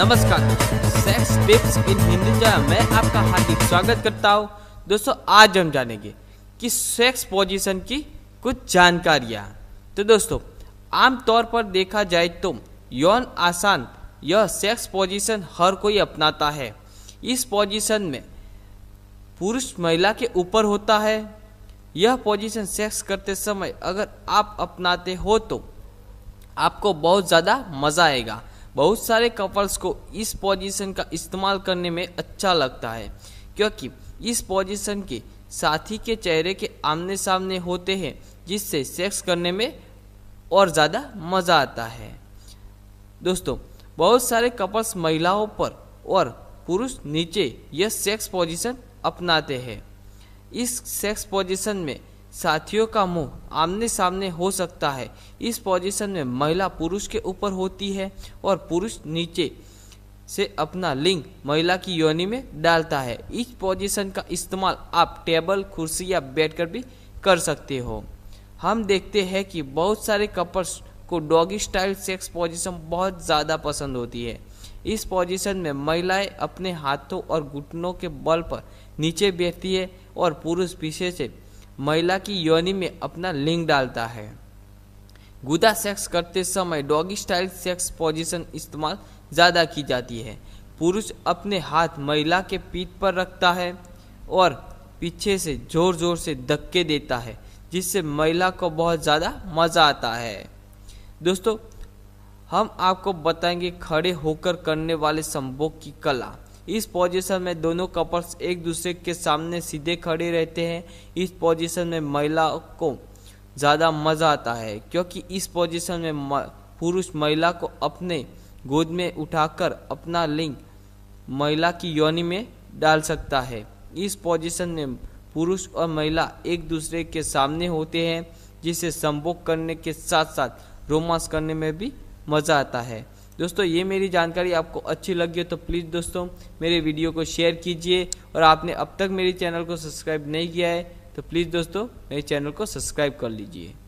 नमस्कार sex tips इन हिंदुजा मैं आपका हार्दिक स्वागत करता हूँ दोस्तों आज हम जानेंगे कि सेक्स पोजीशन की कुछ जानकारियाँ तो दोस्तों आमतौर पर देखा जाए तो यौन आसान यह सेक्स पोजीशन हर कोई अपनाता है इस पोजीशन में पुरुष महिला के ऊपर होता है यह पोजीशन सेक्स करते समय अगर आप अपनाते हो तो आपको बहुत ज़्यादा मज़ा आएगा बहुत सारे कपल्स को इस पोजीशन का इस्तेमाल करने में अच्छा लगता है क्योंकि इस पोजीशन के साथी के चेहरे के आमने सामने होते हैं जिससे सेक्स करने में और ज़्यादा मज़ा आता है दोस्तों बहुत सारे कपल्स महिलाओं पर और पुरुष नीचे यह सेक्स पोजीशन अपनाते हैं इस सेक्स पोजीशन में साथियों का मुंह आमने सामने हो सकता है इस पोजीशन में महिला पुरुष के ऊपर होती है और पुरुष नीचे से अपना लिंग महिला की योनि में डालता है इस पोजीशन का इस्तेमाल आप टेबल कुर्सी या बैठ कर भी कर सकते हो हम देखते हैं कि बहुत सारे कपल्स को डॉगी स्टाइल सेक्स पोजीशन बहुत ज़्यादा पसंद होती है इस पोजीशन में महिलाएं अपने हाथों और घुटनों के बल पर नीचे बैठती है और पुरुष पीछे से महिला की योनि में अपना लिंग डालता है गुदा सेक्स करते समय डॉगी स्टाइल सेक्स पोजीशन इस्तेमाल ज़्यादा की जाती है पुरुष अपने हाथ महिला के पीठ पर रखता है और पीछे से जोर जोर से धक्के देता है जिससे महिला को बहुत ज़्यादा मज़ा आता है दोस्तों हम आपको बताएंगे खड़े होकर करने वाले संभोग की कला इस पोजीशन में दोनों कपल्स एक दूसरे के सामने सीधे खड़े रहते हैं इस पोजीशन में महिला को ज़्यादा मज़ा आता है क्योंकि इस पोजीशन में पुरुष महिला को अपने गोद में उठाकर अपना लिंग महिला की योनि में डाल सकता है इस पोजीशन में पुरुष और महिला एक दूसरे के सामने होते हैं जिसे संभोग करने के साथ साथ रोमांस करने में भी मज़ा आता है दोस्तों ये मेरी जानकारी आपको अच्छी लगी हो तो प्लीज़ दोस्तों मेरे वीडियो को शेयर कीजिए और आपने अब तक मेरे चैनल को सब्सक्राइब नहीं किया है तो प्लीज़ दोस्तों मेरे चैनल को सब्सक्राइब कर लीजिए